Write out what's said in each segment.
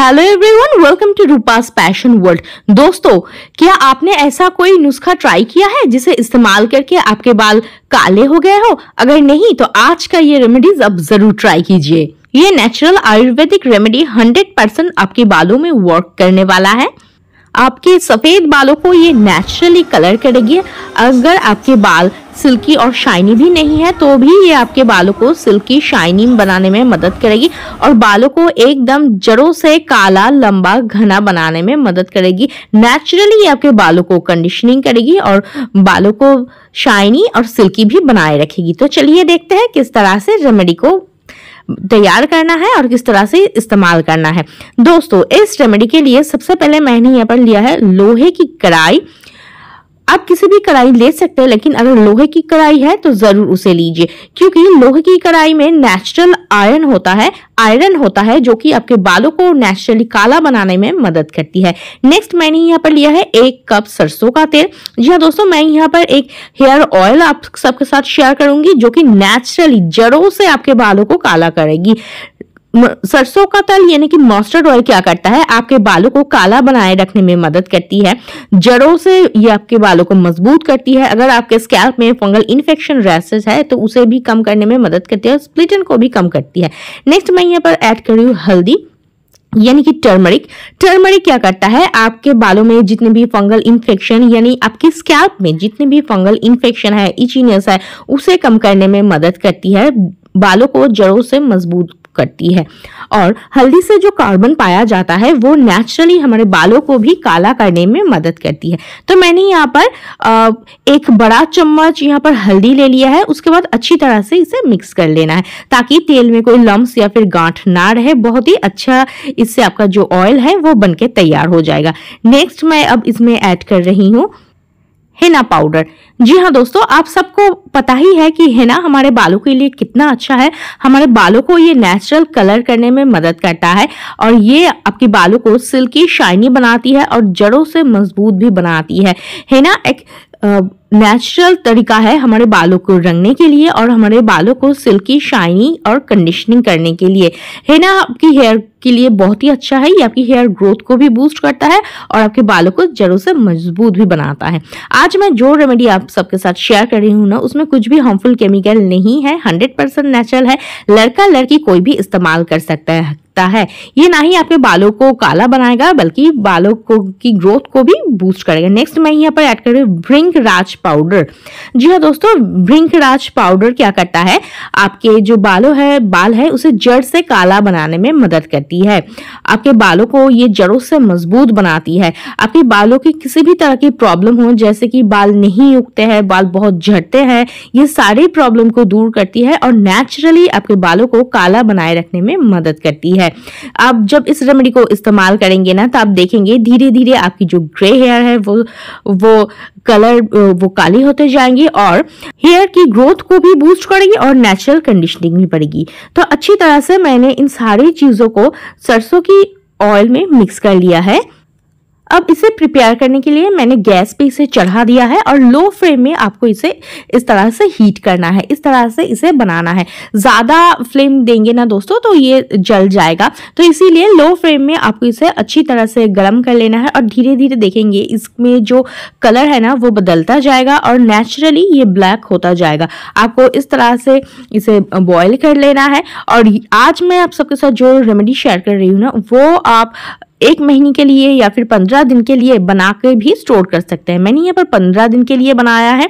hello everyone welcome to Roopa's passion world दोस्तों क्या आपने ऐसा कोई नुस्खा ट्राई किया है जिसे इस्तेमाल करके आपके बाल काले हो गए हो अगर नहीं तो आज का ये रेमेडीज अब जरूर ट्राई कीजिए ये नेचुरल आयुर्वेदिक रेमेडी 100% आपके बालों में वर्क करने वाला है आपके सफ़ेद बालों को ये नेचुरली कलर करेगी अगर आपके बाल सिल्की और शाइनी भी नहीं है तो भी ये आपके बालों को सिल्की शाइनी बनाने में मदद करेगी और बालों को एकदम जड़ों से काला लंबा घना बनाने में मदद करेगी नेचुरली ये आपके बालों को कंडीशनिंग करेगी और बालों को शाइनी और सिल्की भी बनाए रखेगी तो चलिए देखते हैं किस तरह से रेमेडी को तैयार करना है और किस तरह से इस्तेमाल करना है दोस्तों इस रेमेडी के लिए सबसे पहले मैंने यहाँ पर लिया है लोहे की कढ़ाई आप किसी भी कढ़ाई ले सकते हैं लेकिन अगर लोहे की कढ़ाई है तो जरूर उसे लीजिए क्योंकि लोहे की कढ़ाई में नेचुरल आयरन होता है आयरन होता है जो कि आपके बालों को नेचुरली काला बनाने में मदद करती है नेक्स्ट मैंने यहाँ पर लिया है एक कप सरसों का तेल जी हाँ दोस्तों मैं यहाँ पर एक हेयर ऑयल आप सबके साथ शेयर करूंगी जो कि नेचुरली जड़ों से आपके बालों को काला करेगी सरसों का तेल यानी कि मॉस्टर्ड ऑयल क्या करता है आपके बालों को काला बनाए रखने में मदद करती है जड़ों से ये आपके बालों को मजबूत करती है अगर आपके स्कैल्प में फंगल इन्फेक्शन रैसेस है तो उसे भी कम करने में मदद करती है स्प्लिटन को भी कम करती है नेक्स्ट मैं यहाँ पर ऐड रही हूँ हल्दी यानी कि टर्मरिक टर्मरिक क्या करता है आपके बालों में जितने भी फंगल इन्फेक्शन यानी आपके स्कैल्प में जितने भी फंगल इन्फेक्शन है इचीनियस है उसे कम करने में मदद करती है बालों को जड़ों से मजबूत करती है और हल्दी से जो कार्बन पाया जाता है वो नेचुरली हमारे बालों को भी काला करने में मदद करती है तो मैंने यहाँ पर एक बड़ा चम्मच यहाँ पर हल्दी ले लिया है उसके बाद अच्छी तरह से इसे मिक्स कर लेना है ताकि तेल में कोई लम्ब या फिर गांठ ना रहे बहुत ही अच्छा इससे आपका जो ऑयल है वो बन तैयार हो जाएगा नेक्स्ट मैं अब इसमें ऐड कर रही हूँ हिना पाउडर जी हाँ दोस्तों आप सबको पता ही है कि हेना हमारे बालों के लिए कितना अच्छा है हमारे बालों को ये नेचुरल कलर करने में मदद करता है और ये आपके बालों को सिल्की शाइनी बनाती है और जड़ों से मजबूत भी बनाती है हेना एक नेचुरल तरीका है हमारे बालों को रंगने के लिए और हमारे बालों को सिल्की शाइनी और कंडीशनिंग करने के लिए हेना आपकी हेयर के लिए बहुत ही अच्छा है ये आपकी हेयर ग्रोथ को भी बूस्ट करता है और आपके बालों को जड़ों से मजबूत भी बनाता है आज मैं जो रेमेडी आप सबके साथ शेयर कर रही हूँ ना उसमें कुछ भी हार्मफुल केमिकल नहीं है हंड्रेड परसेंट नेचुरल है लड़का लड़की कोई भी इस्तेमाल कर सकता है सकता है ये ना ही आपके बालों को काला बनाएगा बल्कि बालों को की ग्रोथ को भी बूस्ट करेगा नेक्स्ट मैं यहाँ पर ऐड कर रही हूँ भ्रिंक राज पाउडर जी हाँ दोस्तों भ्रिंक राज पाउडर क्या करता है आपके जो बालों है बाल है उसे जड़ से काला बनाने में मदद करती है आपके बालों को ये जड़ों से मजबूत बनाती है आपके बालों की किसी भी तरह की प्रॉब्लम हो जैसे कि बाल नहीं उगते हैं बाल बहुत झड़ते हैं ये सारी प्रॉब्लम को दूर करती है और नेचुरली आपके बालों को काला बनाए रखने में मदद करती है है आप जब इस रेमेडी को इस्तेमाल करेंगे ना तो आप देखेंगे धीरे धीरे आपकी जो ग्रे हेयर है वो वो कलर वो काले होते जाएंगे और हेयर की ग्रोथ को भी बूस्ट करेगी और नेचुरल कंडीशनिंग भी पड़ेगी तो अच्छी तरह से मैंने इन सारी चीज़ों को सरसों की ऑयल में मिक्स कर लिया है अब इसे प्रिपेयर करने के लिए मैंने गैस पे इसे चढ़ा दिया है और लो फ्लेम में आपको इसे इस तरह से हीट करना है इस तरह से इसे बनाना है ज़्यादा फ्लेम देंगे ना दोस्तों तो ये जल जाएगा तो इसीलिए लो फ्लेम में आपको इसे अच्छी तरह से गर्म कर लेना है और धीरे धीरे देखेंगे इसमें जो कलर है ना वो बदलता जाएगा और नेचुरली ये ब्लैक होता जाएगा आपको इस तरह से इसे बॉयल कर लेना है और आज मैं आप सबके साथ जो रेमेडी शेयर कर रही हूँ ना वो आप एक महीने के लिए या फिर पंद्रह दिन के लिए बना के भी स्टोर कर सकते हैं मैंने यहाँ पर पंद्रह दिन के लिए बनाया है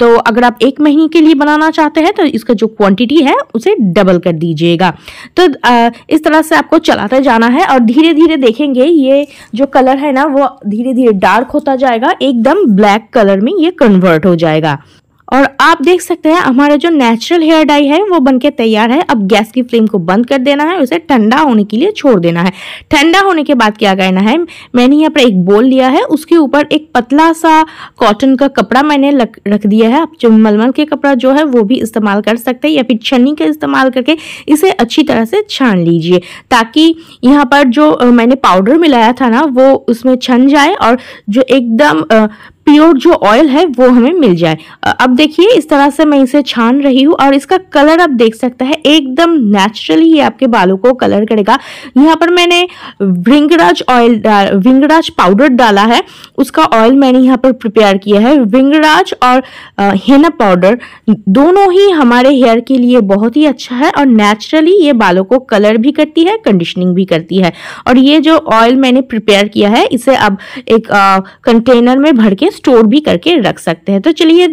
तो अगर आप एक महीने के लिए बनाना चाहते हैं तो इसका जो क्वांटिटी है उसे डबल कर दीजिएगा तो इस तरह से आपको चलाते जाना है और धीरे धीरे देखेंगे ये जो कलर है ना वो धीरे धीरे डार्क होता जाएगा एकदम ब्लैक कलर में ये कन्वर्ट हो जाएगा और आप देख सकते हैं हमारा जो नेचुरल हेयर डाई है वो बनके तैयार है अब गैस की फ्लेम को बंद कर देना है उसे ठंडा होने के लिए छोड़ देना है ठंडा होने के बाद क्या करना है मैंने यहाँ पर एक बोल लिया है उसके ऊपर एक पतला सा कॉटन का कपड़ा मैंने रख दिया है आप जो मलमल के कपड़ा जो है वो भी इस्तेमाल कर सकते हैं या फिर छन्नी का इस्तेमाल करके इसे अच्छी तरह से छान लीजिए ताकि यहाँ पर जो मैंने पाउडर मिलाया था ना वो उसमें छन जाए और जो एकदम प्योर जो ऑयल है वो हमें मिल जाए अब देखिए इस तरह से मैं इसे छान रही हूँ और इसका कलर आप देख सकते हैं एकदम नेचुरली ये आपके बालों को कलर करेगा यहाँ पर मैंने विंगराज ऑयल विंगराज पाउडर डाला है उसका ऑयल मैंने यहाँ पर प्रिपेयर किया है विंगराज और हेना पाउडर दोनों ही हमारे हेयर के लिए बहुत ही अच्छा है और नेचुरली ये बालों को कलर भी करती है कंडीशनिंग भी करती है और ये जो ऑयल मैंने प्रिपेयर किया है इसे अब एक कंटेनर में भर के स्टोर भी करके रख सकते हैं तो चलिए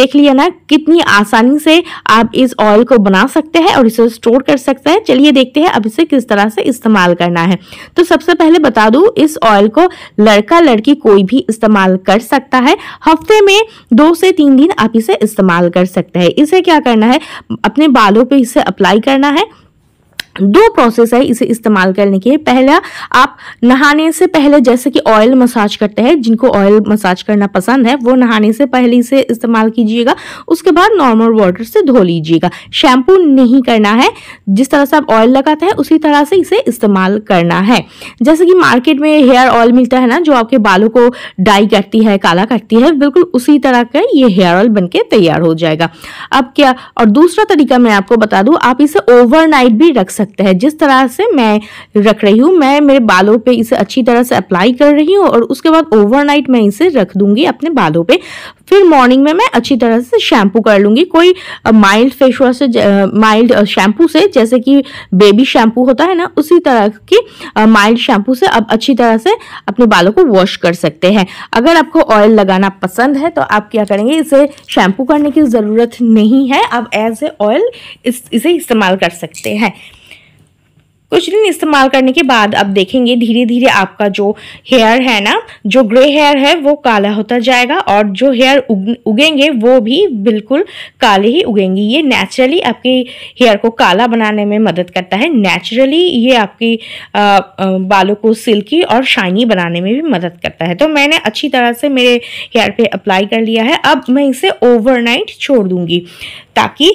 देख लिया ना कितनी आसानी से आप इस ऑयल को बना सकते हैं और इसे स्टोर कर सकते हैं चलिए देखते हैं अब इसे किस तरह से इस्तेमाल करना है तो सबसे पहले बता दू इस ऑयल को लड़का लड़की कोई भी इस्तेमाल कर सकता है हफ्ते में दो से तीन दिन आप इसे इस्तेमाल कर सकते हैं इसे क्या करना है अपने बालों पर इसे अप्लाई करना है दो प्रोसेस है इसे इस्तेमाल करने के पहला आप नहाने से पहले जैसे कि ऑयल मसाज करते हैं जिनको ऑयल मसाज करना पसंद है वो नहाने से पहले इसे इस्तेमाल कीजिएगा उसके बाद नॉर्मल वाटर से धो लीजिएगा शैम्पू नहीं करना है जिस तरह से आप ऑयल लगाते हैं उसी तरह से इसे इस्तेमाल करना है जैसे कि मार्केट में हेयर ऑयल मिलता है ना जो आपके बालों को डाई करती है काला करती है बिल्कुल उसी तरह का ये हेयर ऑयल बन तैयार हो जाएगा अब क्या और दूसरा तरीका मैं आपको बता दूँ आप इसे ओवरनाइट भी रख सकता है जिस तरह से मैं रख रही हूँ मैं मेरे बालों पे इसे अच्छी तरह से अप्लाई कर रही हूँ और उसके बाद ओवरनाइट मैं इसे रख दूंगी अपने बालों पे फिर मॉर्निंग में मैं अच्छी तरह से शैम्पू कर लूँगी कोई माइल्ड फेस वॉश से माइल्ड शैम्पू से जैसे कि बेबी शैम्पू होता है ना उसी तरह की माइल्ड शैम्पू से आप अच्छी तरह से अपने बालों को वॉश कर सकते हैं अगर आपको ऑयल लगाना पसंद है तो आप क्या करेंगे इसे शैम्पू करने की ज़रूरत नहीं है आप एज ए ऑयल इस, इसे इस्तेमाल कर सकते हैं कुछ दिन इस्तेमाल करने के बाद अब देखेंगे धीरे धीरे आपका जो हेयर है ना जो ग्रे हेयर है वो काला होता जाएगा और जो हेयर उग, उगेंगे वो भी बिल्कुल काले ही उगेंगे ये नेचुरली आपके हेयर को काला बनाने में मदद करता है नेचुरली ये आपकी बालों को सिल्की और शाइनी बनाने में भी मदद करता है तो मैंने अच्छी तरह से मेरे हेयर पे अप्लाई कर लिया है अब मैं इसे ओवरनाइट छोड़ दूंगी ताकि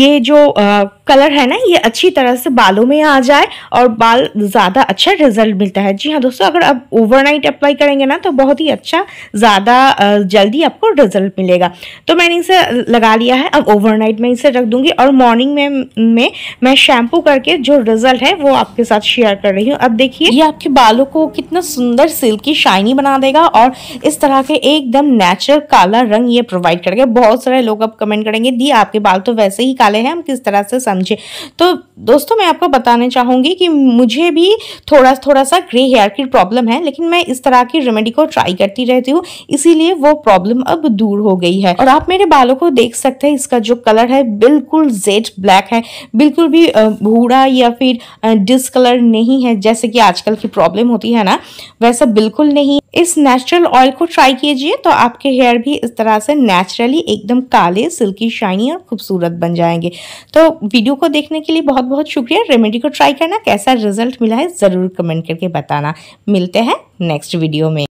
ये जो आ, कलर है ना ये अच्छी तरह से बालों में आ जाए और बाल ज़्यादा अच्छा रिजल्ट मिलता है जी हाँ दोस्तों अगर आप ओवरनाइट अप्लाई करेंगे ना तो बहुत ही अच्छा ज़्यादा जल्दी आपको रिजल्ट मिलेगा तो मैंने इसे लगा लिया है अब ओवरनाइट मैं इसे रख दूँगी और मॉर्निंग में में मैं शैम्पू करके जो रिजल्ट है वो आपके साथ शेयर कर रही हूँ अब देखिए ये आपके बालों को कितना सुंदर सिल्की शाइनी बना देगा और इस तरह के एकदम नेचुरल काला रंग ये प्रोवाइड करेगा बहुत सारे लोग अब कमेंट करेंगे दी आपके बाल तो वैसे ही काले हैं हम किस तरह से समझे तो दोस्तों मैं आपको बताने चाहूंगी कि मुझे भी थोड़ा थोड़ा सा ग्रे हेयर की प्रॉब्लम है लेकिन मैं इस तरह की रेमेडी को ट्राई करती रहती हूँ इसीलिए वो प्रॉब्लम अब दूर हो गई है और आप मेरे बालों को देख सकते हैं इसका जो कलर है बिल्कुल जेड ब्लैक है बिल्कुल भी भूरा या फिर डिसकलर नहीं है जैसे कि आजकल की प्रॉब्लम होती है ना वैसा बिल्कुल नहीं इस नेचुरल ऑयल को ट्राई कीजिए तो आपके हेयर भी इस तरह से नेचुरली एकदम काले सिल्की शाइनी और खूबसूरत बन जाएंगे तो वीडियो को देखने के लिए बहुत बहुत शुक्रिया रेमेडी को ट्राई करना कैसा रिजल्ट मिला है ज़रूर कमेंट करके बताना मिलते हैं नेक्स्ट वीडियो में